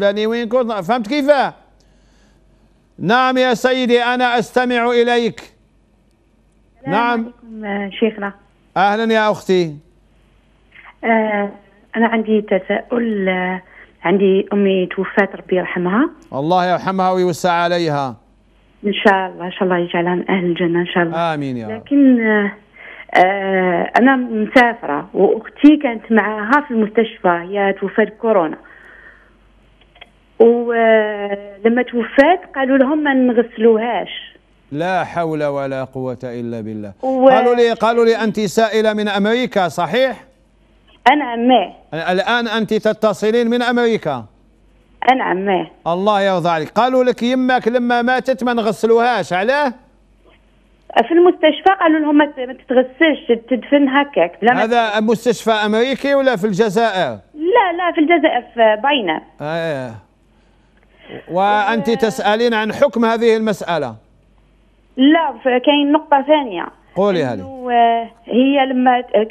فلاني وين كنت فهمت كيفاه نعم يا سيدي أنا أستمع إليك نعم آه، شيخنا أهلا يا أختي آه، أنا عندي تساؤل آه، عندي أمي توفات ربي يرحمها الله يرحمها ويوسع عليها إن شاء الله إن شاء الله يجعلها من أهل الجنة إن شاء الله آمين يا رب لكن أنا مسافرة وأختي كانت معها في المستشفى هي توفات كورونا ولما توفات قالوا لهم ما نغسلوهاش لا حول ولا قوة إلا بالله و... قالوا لي قالوا لي أنت سائلة من أمريكا صحيح؟ نعم الآن أنت تتصلين من أمريكا نعم الله يرضى عليك قالوا لك يمك لما ماتت ما نغسلوهاش علاه؟ في المستشفى قالوا لهم ما تتغسلش تدفن هكاك هذا مستشفى امريكي ولا في الجزائر؟ لا لا في الجزائر في باينه. آه. وأنت تسألين عن حكم هذه المسألة لا كاين نقطة ثانية قولي هذه آه، هي لما آه،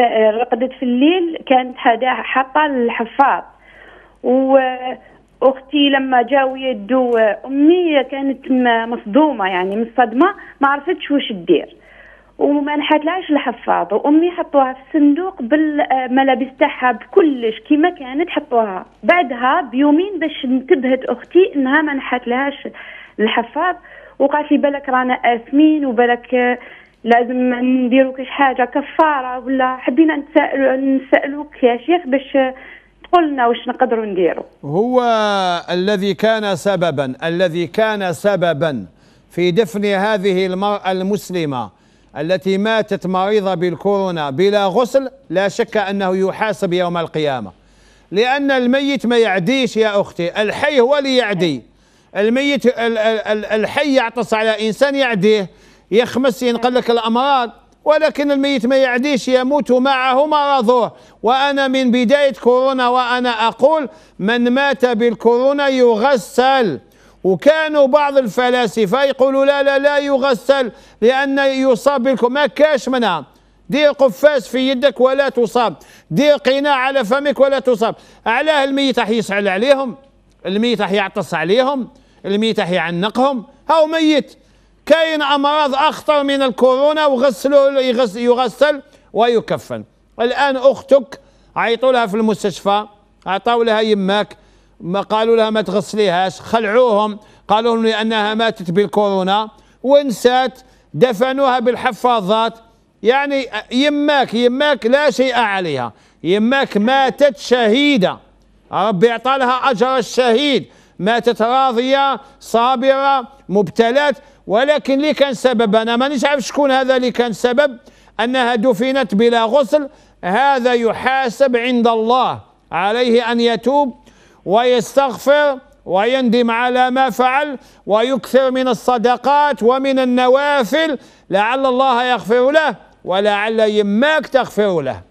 آه، رقدت في الليل كانت حاطة الحفاظ و اختي لما جاوا يدو امي كانت مصدومه يعني من الصدمه ما عرفتش واش دير وما نحتلعش الحفاضه وامي حطوها في الصندوق بالملابس تاعها بكلش كيما كانت حطوها بعدها بيومين باش انتبهت اختي انها ما نحتلهاش الحفاض وقالت لي بالك رانا اثمين وبالك لازم نديروا كش حاجه كفاره ولا حبينا نسألو نسالوك يا شيخ باش قلنا واش نقدروا نديروا هو الذي كان سببا الذي كان سببا في دفن هذه المرأة المسلمة التي ماتت مريضة بالكورونا بلا غسل لا شك أنه يحاسب يوم القيامة لأن الميت ما يعديش يا أختي الحي هو اللي يعدي الميت الحي يعطس على إنسان يعديه يخمس ينقل لك الأمراض ولكن الميت ما يعديش يموت معه مرضه وأنا من بداية كورونا وأنا أقول من مات بالكورونا يغسل وكانوا بعض الفلاسفة يقولوا لا لا لا يغسل لأن يصاب بالكم ما كاش منها دير قفاز في يدك ولا تصاب دير قناع على فمك ولا تصاب علاه الميت راح يسعل عليهم الميت راح يعطس عليهم الميت راح يعنقهم هاو ميت كاين امراض اخطر من الكورونا وغسلوا يغسل, يغسل ويكفن الان اختك عيطوا لها في المستشفى عطاوا لها يماك ما قالوا لها ما تغسليهاش خلعوهم قالوا لهم لأنها ماتت بالكورونا ونسات دفنوها بالحفاظات يعني يماك يماك لا شيء عليها يماك ماتت شهيدة ربي أعطى لها أجر الشهيد ماتت راضية صابرة مبتلات ولكن اللي كان سبب أنا مانيش عارف شكون هذا اللي كان سبب أنها دفنت بلا غسل هذا يحاسب عند الله عليه أن يتوب ويستغفر ويندم على ما فعل ويكثر من الصدقات ومن النوافل لعل الله يغفر له ولعل يماك تغفر له